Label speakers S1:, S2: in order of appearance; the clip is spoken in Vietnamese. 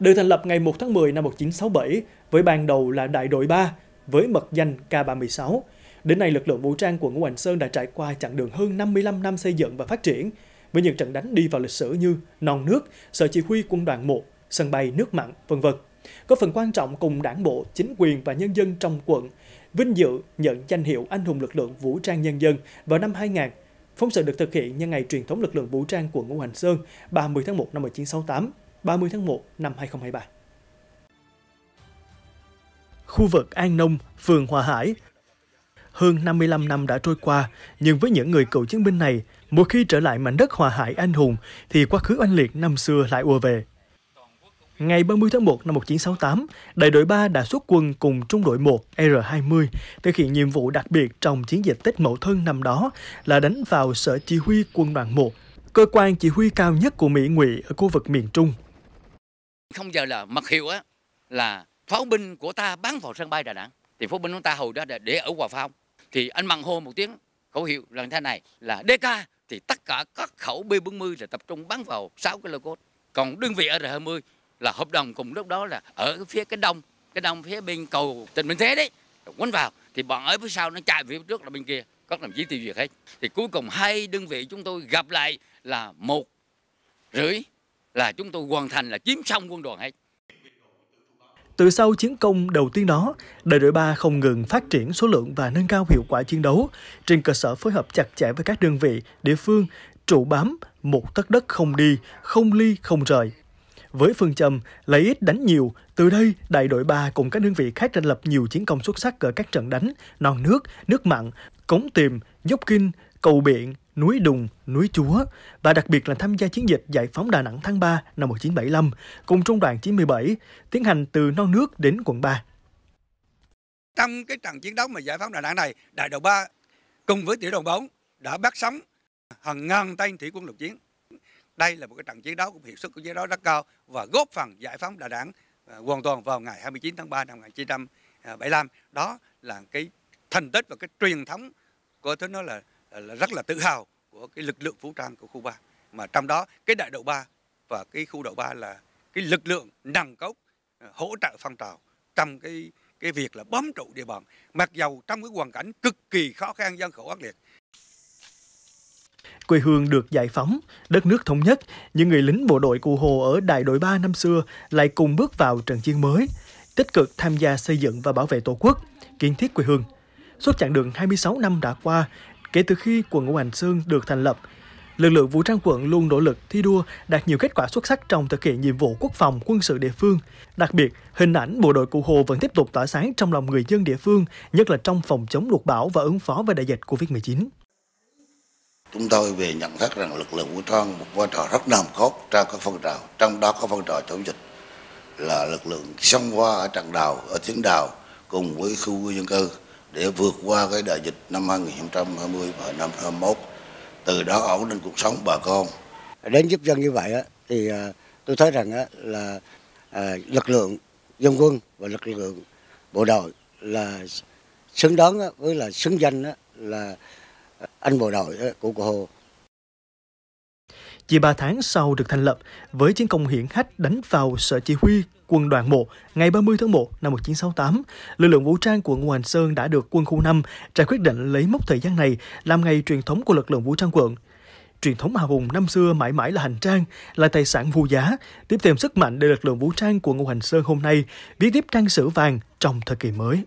S1: được thành lập ngày 1 tháng 10 năm 1967 với ban đầu là Đại đội 3 với mật danh K36. Đến nay, lực lượng vũ trang quận Ngũ Sơn đã trải qua chặng đường hơn 55 năm xây dựng và phát triển với những trận đánh đi vào lịch sử như Non Nước, Sở Chỉ huy Quân đoàn 1, Sân bay Nước Mặn, vân vân có phần quan trọng cùng đảng bộ, chính quyền và nhân dân trong quận, vinh dự nhận danh hiệu Anh hùng lực lượng vũ trang nhân dân vào năm 2000. Phóng sự được thực hiện nhân ngày truyền thống lực lượng vũ trang quận Ngũ Hành Sơn 30 tháng 1 năm 1968. 30 tháng 1 năm 2023. Khu vực An Nông, phường Hòa Hải, hơn 55 năm đã trôi qua, nhưng với những người cựu chiến binh này, mỗi khi trở lại mảnh đất hòa hải anh hùng thì quá khứ oanh liệt năm xưa lại ùa về. Ngày 30 tháng 1 năm 1968, đại đội 3 đã xuất quân cùng trung đội 1 R20 thực hiện nhiệm vụ đặc biệt trong chiến dịch Tết Mậu Thân năm đó là đánh vào sở chỉ huy quân đoàn 1, cơ quan chỉ huy cao nhất của Mỹ ngụy ở khu vực miền Trung
S2: không giờ là mật hiệu á là pháo binh của ta bắn vào sân bay Đà Nẵng thì pháo binh của ta hồi đó để ở Hòa Phong thì anh mằng hô một tiếng khẩu hiệu lần thế này là DK thì tất cả các khẩu B40 là tập trung bắn vào 6 cái lô cốt còn đơn vị R20 là hợp đồng cùng lúc đó là ở phía cái đông cái đông phía bên cầu Trịnh Minh Thế đấy quấn vào thì bọn ở phía sau nó chạy về phía trước là bên kia các đồng chí tiêu diệt hết thì cuối cùng hai đơn vị chúng tôi gặp lại là một rưỡi là chúng tôi hoàn thành là chiếm xong quân đoàn hết.
S1: Từ sau chiến công đầu tiên đó, đại đội 3 không ngừng phát triển số lượng và nâng cao hiệu quả chiến đấu trên cơ sở phối hợp chặt chẽ với các đơn vị, địa phương, trụ bám, một tất đất không đi, không ly, không rời. Với phương châm lấy ít đánh nhiều, từ đây đại đội 3 cùng các đơn vị khác tranh lập nhiều chiến công xuất sắc ở các trận đánh non nước, nước mặn, cống tìm, dốc kinh, cầu biện, núi Đùng, núi Chúa và đặc biệt là tham gia chiến dịch giải phóng Đà Nẵng tháng 3 năm 1975 cùng trung đoàn 97 tiến hành từ non nước đến quận 3.
S3: Trong cái trận chiến đấu mà giải phóng Đà Nẵng này, đại đội 3 cùng với tiểu đoàn 4 đã bắt sống hàng ngàn tay thủy quân lục chiến. Đây là một cái trận chiến đấu cũng hiệu suất của chiến đấu rất cao và góp phần giải phóng Đà Nẵng à, hoàn toàn vào ngày 29 tháng 3 năm 1975. Đó là cái thành tích và cái truyền thống của thứ nó là, là rất là tự hào của cái lực lượng vũ trang của khu 3 mà trong đó cái đại đội 3 và cái khu đội 3 là cái lực lượng nằm cốc à, hỗ trợ phong trào trong cái cái việc là bám trụ địa bàn mặc dầu trong cái hoàn cảnh cực kỳ khó khăn gian khổ ác liệt
S1: quê hương được giải phóng, đất nước thống nhất, những người lính bộ đội cụ Hồ ở đại đội 3 năm xưa lại cùng bước vào trận chiến mới, tích cực tham gia xây dựng và bảo vệ Tổ quốc, kiến thiết quê hương. Suốt chặng đường 26 năm đã qua, Kể từ khi quận Ngũ Hành Sơn được thành lập, lực lượng vũ trang quận luôn nỗ lực thi đua đạt nhiều kết quả xuất sắc trong thực hiện nhiệm vụ quốc phòng quân sự địa phương. Đặc biệt, hình ảnh bộ đội cụ Hồ vẫn tiếp tục tỏa sáng trong lòng người dân địa phương, nhất là trong phòng chống lụt bão và ứng phó với đại dịch Covid-19.
S2: Chúng tôi về nhận thức rằng lực lượng vũ trang một vai trò rất nòng cốt trong các phong trào, trong đó có phong trào chống dịch là lực lượng xông qua ở trận đào, ở tuyến đào cùng với khu dân cư để vượt qua cái đại dịch năm 2020 và năm 2021 từ đó ổn định cuộc sống bà con đến giúp dân như vậy á, thì à, tôi thấy rằng á, là à, lực lượng dân quân và lực lượng bộ đội là xứng đáng với là xứng danh là anh bộ đội của cụ Hồ
S1: chỉ 3 tháng sau được thành lập, với chiến công hiển hách đánh vào sở chỉ huy quân đoàn 1 ngày 30 tháng 1 năm 1968, lực lượng vũ trang quận ngũ hành Sơn đã được quân khu 5 ra quyết định lấy mốc thời gian này làm ngày truyền thống của lực lượng vũ trang quận. Truyền thống hào hùng năm xưa mãi mãi là hành trang, là tài sản vô giá, tiếp thêm sức mạnh để lực lượng vũ trang quận hành Sơn hôm nay viết tiếp trang sử vàng trong thời kỳ mới.